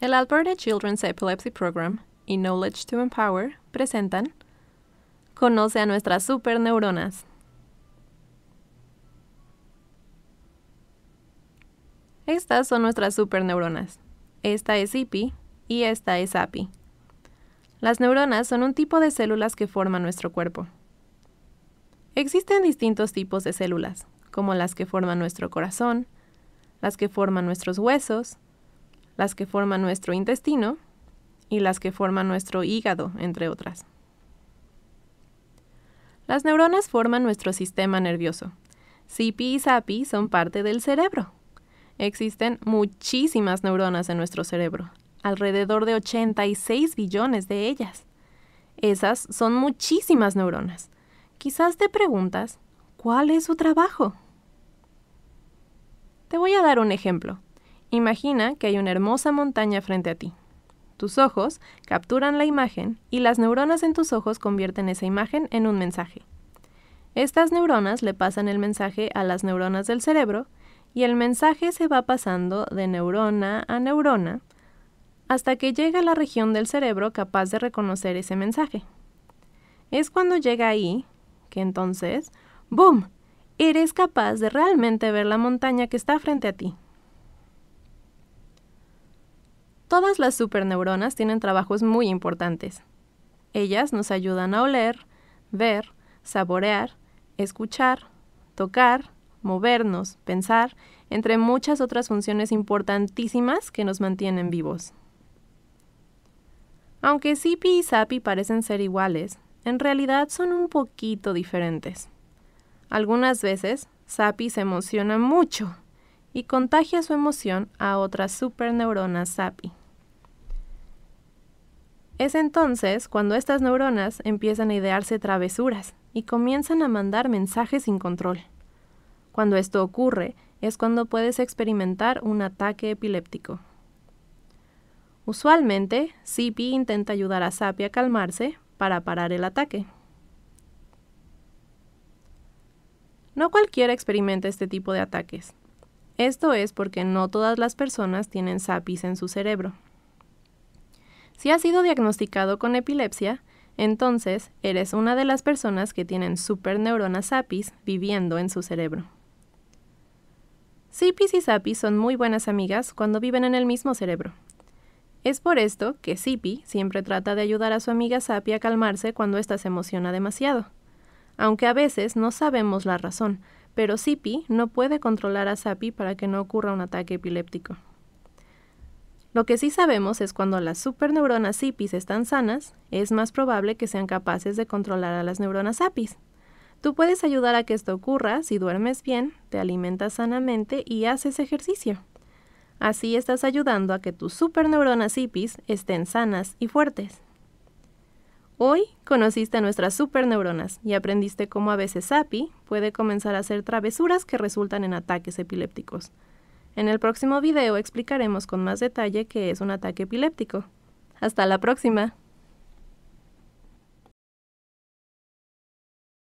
El Alberta Children's Epilepsy Program y Knowledge to Empower presentan Conoce a nuestras superneuronas. Estas son nuestras superneuronas. Esta es Ipi y esta es API. Las neuronas son un tipo de células que forman nuestro cuerpo. Existen distintos tipos de células, como las que forman nuestro corazón, las que forman nuestros huesos, las que forman nuestro intestino y las que forman nuestro hígado, entre otras. Las neuronas forman nuestro sistema nervioso. Sipi y Sapi son parte del cerebro. Existen muchísimas neuronas en nuestro cerebro, alrededor de 86 billones de ellas. Esas son muchísimas neuronas. Quizás te preguntas, ¿cuál es su trabajo? Te voy a dar un ejemplo. Imagina que hay una hermosa montaña frente a ti. Tus ojos capturan la imagen y las neuronas en tus ojos convierten esa imagen en un mensaje. Estas neuronas le pasan el mensaje a las neuronas del cerebro y el mensaje se va pasando de neurona a neurona hasta que llega a la región del cerebro capaz de reconocer ese mensaje. Es cuando llega ahí que entonces, ¡boom!, eres capaz de realmente ver la montaña que está frente a ti. Todas las superneuronas tienen trabajos muy importantes. Ellas nos ayudan a oler, ver, saborear, escuchar, tocar, movernos, pensar, entre muchas otras funciones importantísimas que nos mantienen vivos. Aunque Zippy y Sapi parecen ser iguales, en realidad son un poquito diferentes. Algunas veces, Sapi se emociona mucho y contagia su emoción a otras superneuronas Sapi. Es entonces cuando estas neuronas empiezan a idearse travesuras y comienzan a mandar mensajes sin control. Cuando esto ocurre, es cuando puedes experimentar un ataque epiléptico. Usualmente, Sipi intenta ayudar a Sapi a calmarse para parar el ataque. No cualquiera experimenta este tipo de ataques. Esto es porque no todas las personas tienen Sapis en su cerebro. Si has sido diagnosticado con epilepsia, entonces eres una de las personas que tienen superneuronas APIs viviendo en su cerebro. Sipis y Sapi son muy buenas amigas cuando viven en el mismo cerebro. Es por esto que Sipi siempre trata de ayudar a su amiga Sapi a calmarse cuando ésta se emociona demasiado. Aunque a veces no sabemos la razón, pero Sipi no puede controlar a Sapi para que no ocurra un ataque epiléptico. Lo que sí sabemos es cuando las superneuronas hippies están sanas, es más probable que sean capaces de controlar a las neuronas apis. Tú puedes ayudar a que esto ocurra si duermes bien, te alimentas sanamente y haces ejercicio. Así estás ayudando a que tus superneuronas hippies estén sanas y fuertes. Hoy conociste a nuestras superneuronas y aprendiste cómo a veces API puede comenzar a hacer travesuras que resultan en ataques epilépticos. En el próximo video explicaremos con más detalle qué es un ataque epiléptico. Hasta la próxima.